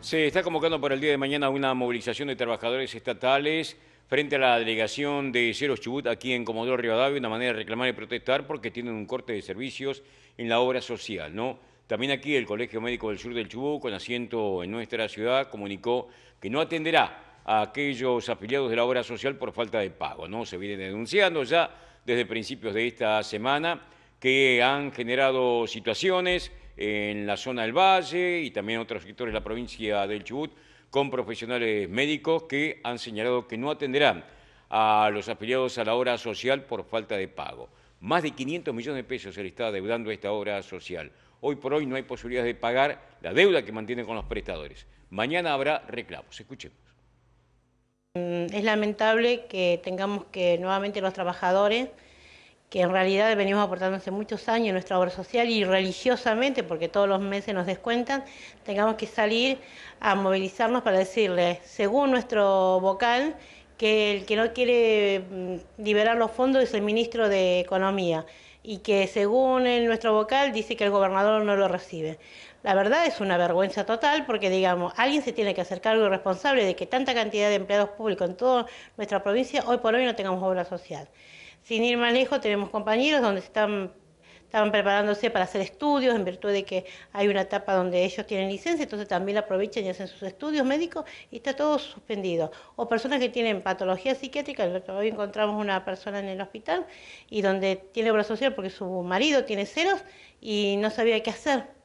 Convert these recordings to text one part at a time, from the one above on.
Se está convocando para el día de mañana una movilización de trabajadores estatales frente a la delegación de Cero Chubut aquí en Comodoro Rivadavia, una manera de reclamar y protestar porque tienen un corte de servicios en la obra social, ¿no? También aquí el Colegio Médico del Sur del Chubut, con asiento en nuestra ciudad, comunicó que no atenderá a aquellos afiliados de la obra social por falta de pago, ¿no? Se viene denunciando ya desde principios de esta semana que han generado situaciones en la zona del Valle y también en otros sectores de la provincia del Chubut con profesionales médicos que han señalado que no atenderán a los afiliados a la obra social por falta de pago. Más de 500 millones de pesos se le está deudando a esta obra social. Hoy por hoy no hay posibilidad de pagar la deuda que mantienen con los prestadores. Mañana habrá reclamos. Escuchemos. Mm, es lamentable que tengamos que nuevamente los trabajadores que en realidad venimos aportando hace muchos años nuestra obra social y religiosamente, porque todos los meses nos descuentan, tengamos que salir a movilizarnos para decirle, según nuestro vocal, que el que no quiere mm, liberar los fondos es el ministro de Economía y que según nuestro vocal dice que el gobernador no lo recibe. La verdad es una vergüenza total porque, digamos, alguien se tiene que hacer cargo y responsable de que tanta cantidad de empleados públicos en toda nuestra provincia hoy por hoy no tengamos obra social. Sin ir más lejos, tenemos compañeros donde se están estaban preparándose para hacer estudios en virtud de que hay una etapa donde ellos tienen licencia, entonces también la aprovechan y hacen sus estudios médicos y está todo suspendido. O personas que tienen patología psiquiátrica, hoy encontramos una persona en el hospital y donde tiene obra social porque su marido tiene ceros y no sabía qué hacer.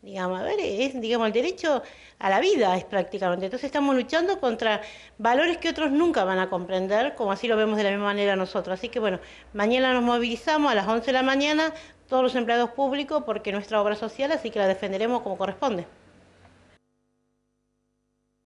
Digamos, a ver, es digamos, el derecho a la vida es prácticamente. Entonces estamos luchando contra valores que otros nunca van a comprender, como así lo vemos de la misma manera nosotros. Así que bueno, mañana nos movilizamos a las 11 de la mañana todos los empleados públicos porque nuestra obra social, así que la defenderemos como corresponde.